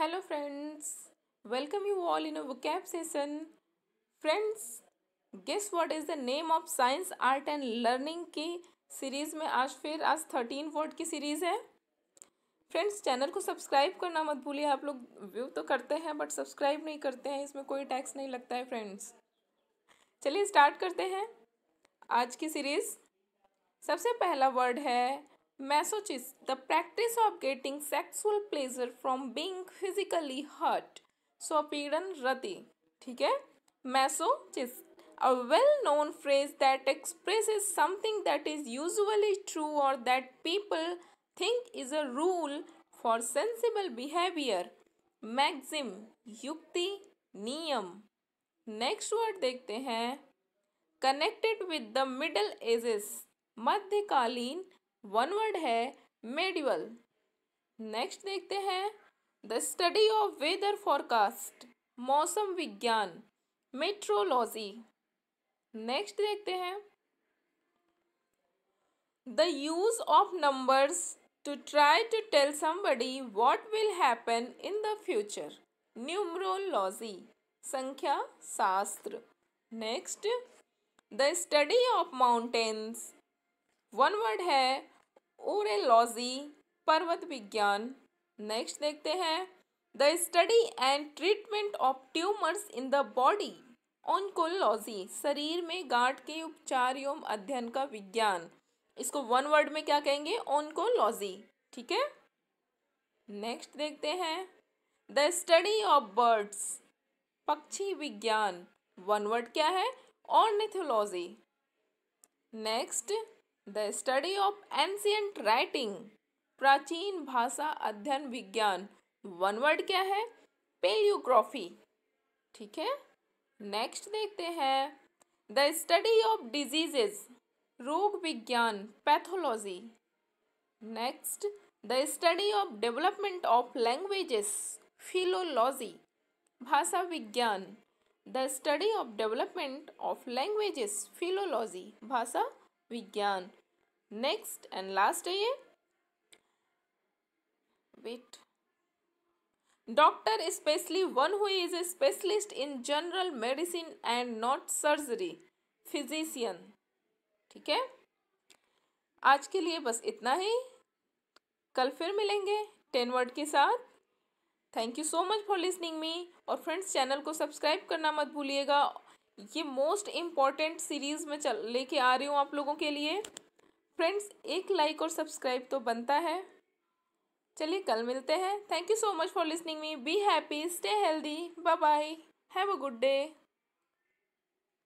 hello friends welcome you all in a vocab session friends guess what is the name of science art and learning की series में आज फिर आज thirteen word की series है friends channel को subscribe करना मत भूलिए आप लोग व्यू तो करते हैं बट सब्सक्राइब नहीं करते हैं इसमें कोई टैक्स नहीं लगता है फ्रेंड्स चलिए स्टार्ट करते हैं आज की सीरीज़ सबसे पहला वर्ड है masochism the practice of getting sexual pleasure from being physically hurt स्वपीड़न रति ठीक है masochism a well known phrase that express is something that is usually true और that people think is a rule for sensible behaviour maxim युक्ति नियम next word देखते हैं connected with the middle ages मध्यकालीन वन वर्ड है medieval next देखते हैं the study of weather forecast मौसम विज्ञान मेट्रोलॉजी नेक्स्ट देखते हैं the use of numbers to try to tell somebody what will happen in the future numerology संख्या शास्त्र next the study of mountains one word है orology पर्वत विज्ञान next देखते हैं the study and treatment of tumours in the body oncology शरीर में गांठ के उपचार एवं अध्ययन का विज्ञान इसको वन वर्ड में क्या कहेंगे ऑनकोलॉजी ठीक है नेक्स्ट देखते हैं द स्टडी ऑफ बर्ड्स पक्षी विज्ञान वन वर्ड क्या है ornithology next the study of ancient writing प्राचीन भाषा अध्ययन विज्ञान वन वर्ड क्या है पेलियोग्राफी ठीक है नेक्स्ट देखते हैं द स्टडी ऑफ डिजीजेज रोग विज्ञान pathology next the study of development of languages philology भाषा विज्ञान the study of development of languages philology भाषा विज्ञान नेक्स्ट एंड लास्ट है ये vet doctor specially one who is a specialist in general medicine and not surgery physician ठीक है आज के लिए बस इतना ही कल फिर मिलेंगे टेन वर्ड के साथ thank you so much for listening me और फ्रेंड्स चैनल को सब्सक्राइब करना मत भूलिएगा ये मोस्ट इम्पॉर्टेंट सीरीज़ में चल लेके आ रही हूँ आप लोगों के लिए फ्रेंड्स एक लाइक और सब्सक्राइब तो बनता है चलिए कल मिलते हैं thank you so much for listening me be happy stay healthy bye bye have a good day